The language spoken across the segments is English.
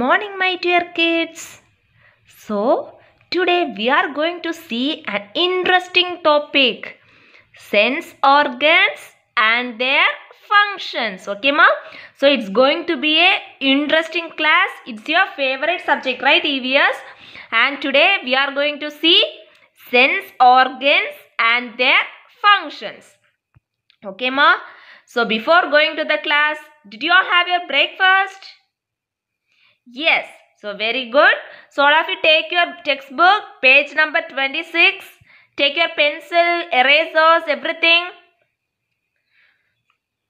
morning my dear kids so today we are going to see an interesting topic sense organs and their functions okay ma so it's going to be a interesting class it's your favorite subject right evs and today we are going to see sense organs and their functions okay ma so before going to the class did you all have your breakfast Yes. So very good. So all of you take your textbook, page number 26. Take your pencil, erasers, everything.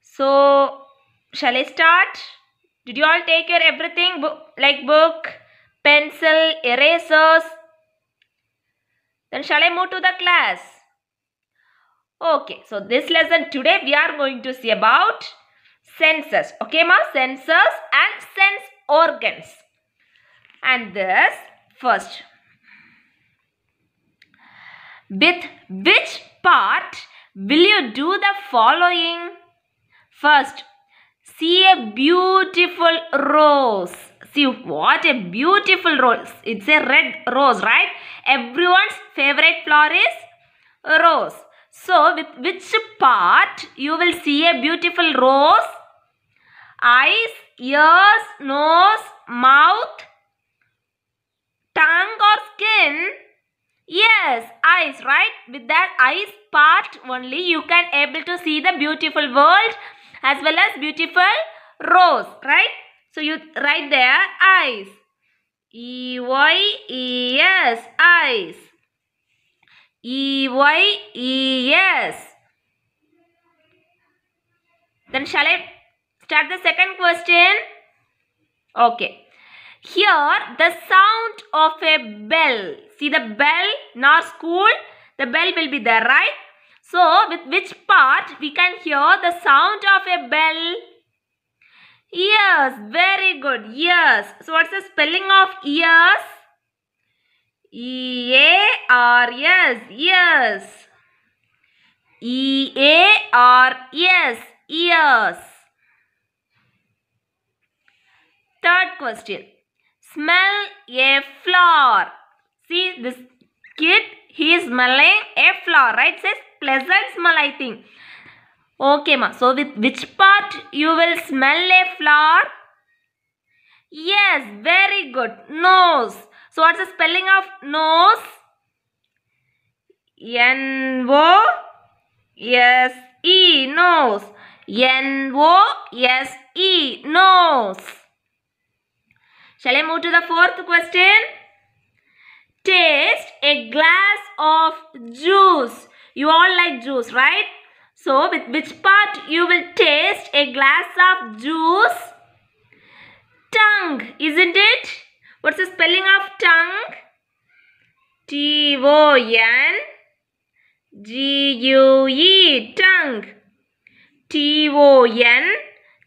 So shall I start? Did you all take your everything book, like book, pencil, erasers? Then shall I move to the class? Okay, so this lesson today we are going to see about senses. Okay ma, senses and senses organs and this first with which part will you do the following first see a beautiful rose see what a beautiful rose it's a red rose right everyone's favorite flower is rose so with which part you will see a beautiful rose eyes ears, nose, mouth, tongue or skin? Yes, eyes, right? With that eyes part only you can able to see the beautiful world as well as beautiful rose, right? So you write there eyes. E Y E S eyes. E Y E S. Then shall I Start the second question. Okay. Here, the sound of a bell. See the bell in school? The bell will be there, right? So, with which part we can hear the sound of a bell? Ears. Very good. Ears. So, what's the spelling of ears? E-A-R-S. Ears. E-A-R-S. Ears. Third question. Smell a flower. See this kid, he is smelling a flower, right? Says pleasant smell, I think. Okay, ma. So with which part you will smell a flower? Yes, very good. Nose. So what's the spelling of nose? N O S E nose. N O S E nose. Shall I move to the fourth question? Taste a glass of juice. You all like juice, right? So, with which part you will taste a glass of juice? Tongue, isn't it? What's the spelling of tongue? T-O-N G-U-E, tongue. T-O-N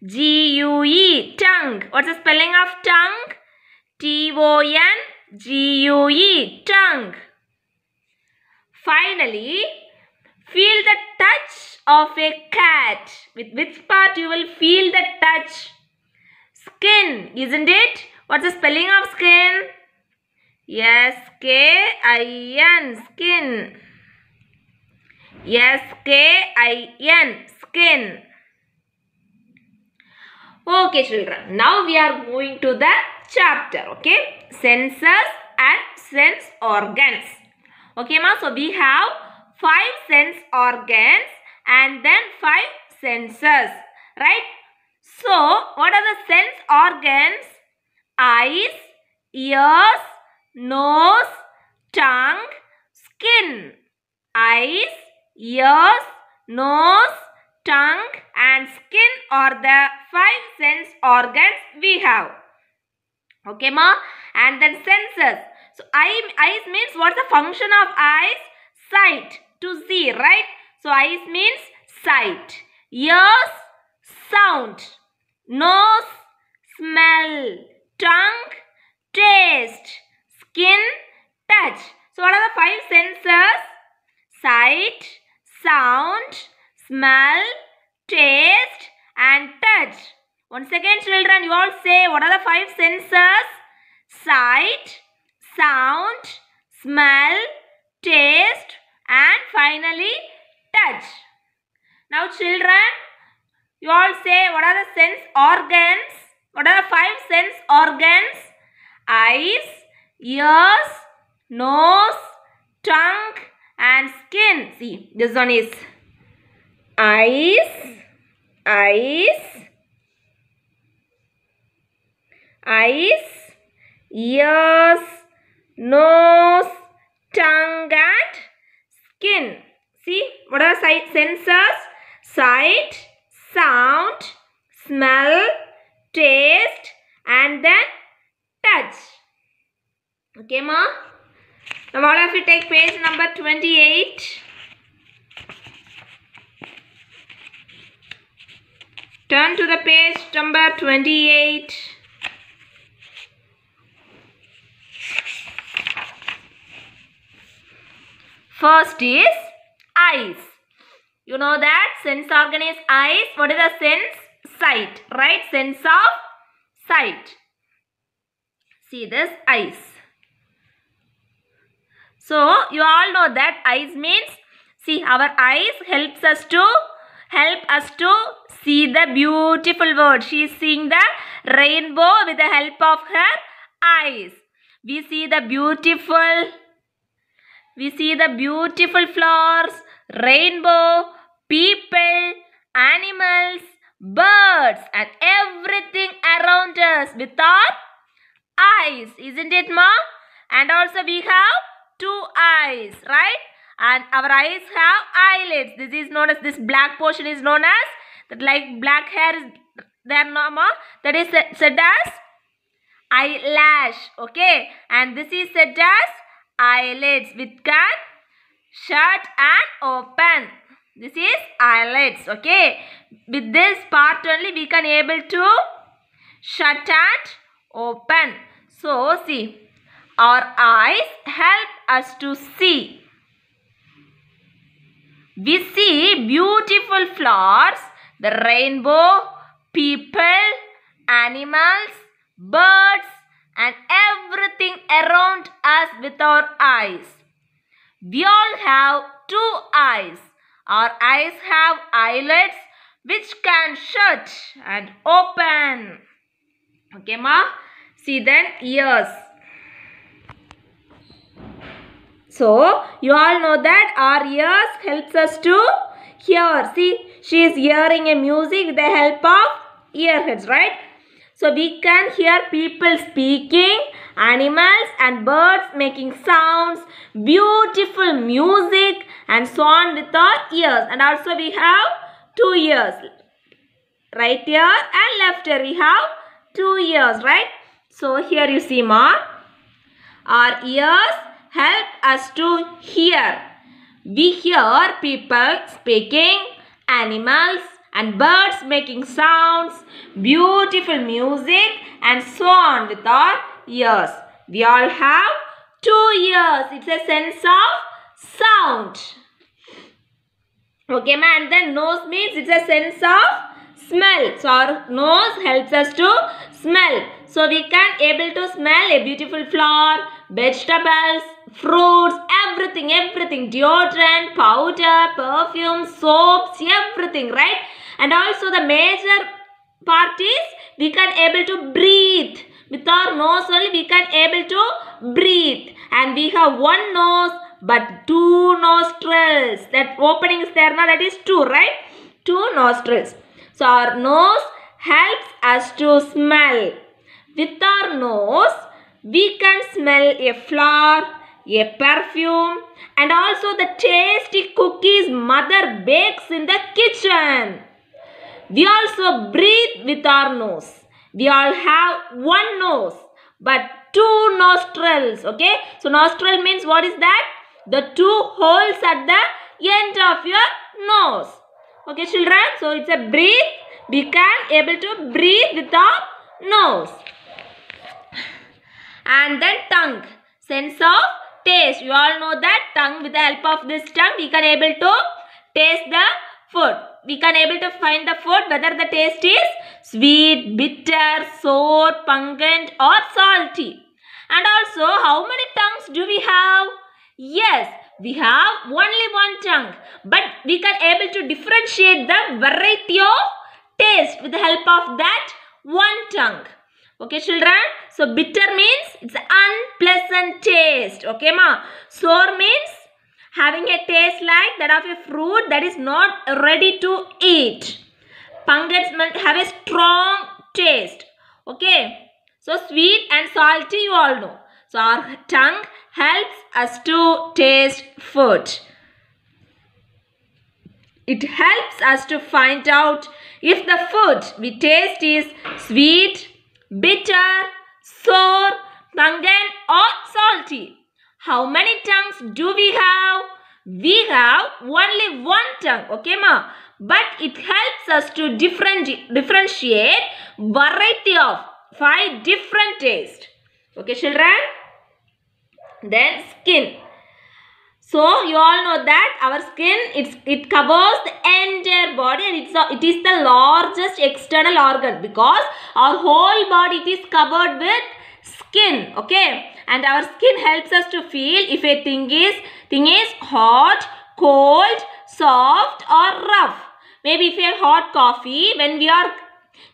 G-U-E, tongue. What's the spelling of tongue? T-O-N-G-U-E, tongue. Finally, feel the touch of a cat. With which part you will feel the touch? Skin, isn't it? What's the spelling of skin? Yes, K-I-N, skin. Yes, K-I-N, skin. Okay, children. Now we are going to the chapter. Okay. Senses and sense organs. Okay, ma. So, we have five sense organs and then five senses. Right. So, what are the sense organs? Eyes, ears, nose, tongue, skin. Eyes, ears, nose, tongue and skin are the five sense organs we have okay ma and then senses so eye eyes means what's the function of eyes sight to see right so eyes means sight ears sound nose smell tongue taste skin touch so what are the five senses sight sound smell once again children, you all say what are the five senses? Sight, sound, smell, taste and finally touch. Now children, you all say what are the sense organs? What are the five sense organs? Eyes, ears, nose, tongue and skin. See, this one is eyes, eyes, eyes, ears, nose, tongue and skin. See, what are sight, senses? Sight, sound, smell, taste and then touch. Okay, ma? Now, what if you take page number 28. Turn to the page number 28. First is eyes. You know that sense organ is eyes. What is the sense? Sight, right? Sense of sight. See this eyes. So you all know that eyes means see our eyes helps us to help us to see the beautiful world. She is seeing the rainbow with the help of her eyes. We see the beautiful we see the beautiful flowers, rainbow, people, animals, birds and everything around us with our eyes. Isn't it mom? And also we have two eyes, right? And our eyes have eyelids. This is known as, this black portion is known as, that like black hair is there no That is said as eyelash, okay? And this is said as eyelids which can shut and open. This is eyelids. Okay. With this part only we can able to shut and open. So see our eyes help us to see. We see beautiful flowers, the rainbow, people, animals, birds, and everything around us with our eyes. We all have two eyes. Our eyes have eyelids which can shut and open. Okay, ma? See then ears. So, you all know that our ears helps us to hear. See, she is hearing a music with the help of ear heads, right? So we can hear people speaking, animals and birds making sounds, beautiful music and so on with our ears. And also we have two ears. Right ear and left ear we have two ears, right? So here you see more. Our ears help us to hear. We hear people speaking, animals and birds making sounds, beautiful music and so on. with our ears. We all have two ears. It's a sense of sound. Okay, ma, and then nose means it's a sense of smell. So our nose helps us to smell. So we can able to smell a beautiful flower, vegetables, fruits, everything, everything, deodorant, powder, perfume, soaps, everything, right? and also the major part is we can able to breathe with our nose only we can able to breathe and we have one nose but two nostrils that opening is there now that is two right two nostrils so our nose helps us to smell with our nose we can smell a flower a perfume and also the tasty cookies mother bakes in the kitchen we also breathe with our nose. We all have one nose but two nostrils. Okay. So nostril means what is that? The two holes at the end of your nose. Okay children. So it's a breathe. We can able to breathe with our nose. And then tongue. Sense of taste. You all know that tongue with the help of this tongue we can able to taste the food we can able to find the food whether the taste is sweet, bitter, sour, pungent or salty. And also how many tongues do we have? Yes, we have only one tongue. But we can able to differentiate the variety of taste with the help of that one tongue. Okay children, so bitter means it's unpleasant taste. Okay ma, sour means having a taste like that of a fruit that is not ready to eat. pungent have a strong taste. Okay. So sweet and salty you all know. So our tongue helps us to taste food. It helps us to find out if the food we taste is sweet, bitter, sour, pungent or salty. How many tongues do we have? We have only one tongue. Okay, ma? But it helps us to differentiate variety of five different tastes. Okay, children? Then skin. So you all know that our skin it's, it covers the entire body and it's a, it is the largest external organ because our whole body is covered with skin. Okay and our skin helps us to feel if a thing is thing is hot, cold, soft or rough. Maybe if a hot coffee when we are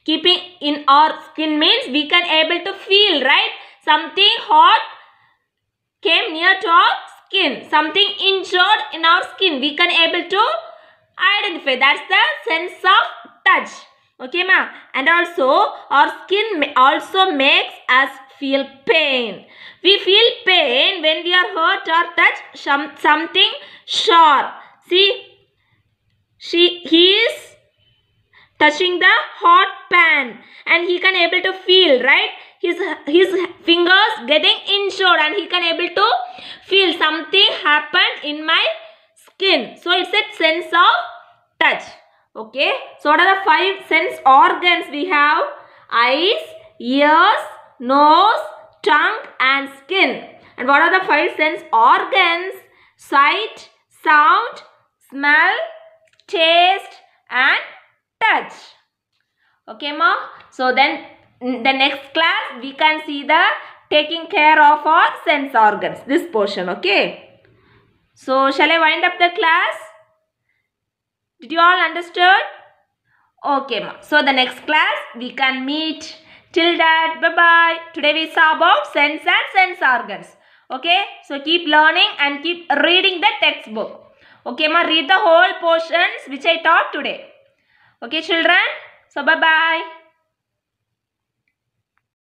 keeping in our skin means we can able to feel right something hot came near to our skin something injured in our skin we can able to identify that's the sense of touch okay ma and also our skin also makes us feel pain. We feel pain when we are hurt or touch some, something sharp. See, she, he is touching the hot pan and he can able to feel, right? His, his fingers getting injured and he can able to feel something happened in my skin. So it's a sense of touch. Okay. So what are the five sense organs we have? Eyes, ears, nose, tongue and skin. And what are the five sense organs? Sight, sound, smell, taste and touch. Okay ma? So then mm, the next class we can see the taking care of our sense organs. This portion okay? So shall I wind up the class? Did you all understood? Okay ma. So the next class we can meet. Till that, bye-bye. Today we saw about sense and sense organs. Okay, so keep learning and keep reading the textbook. Okay, ma, read the whole portions which I taught today. Okay, children? So, bye-bye.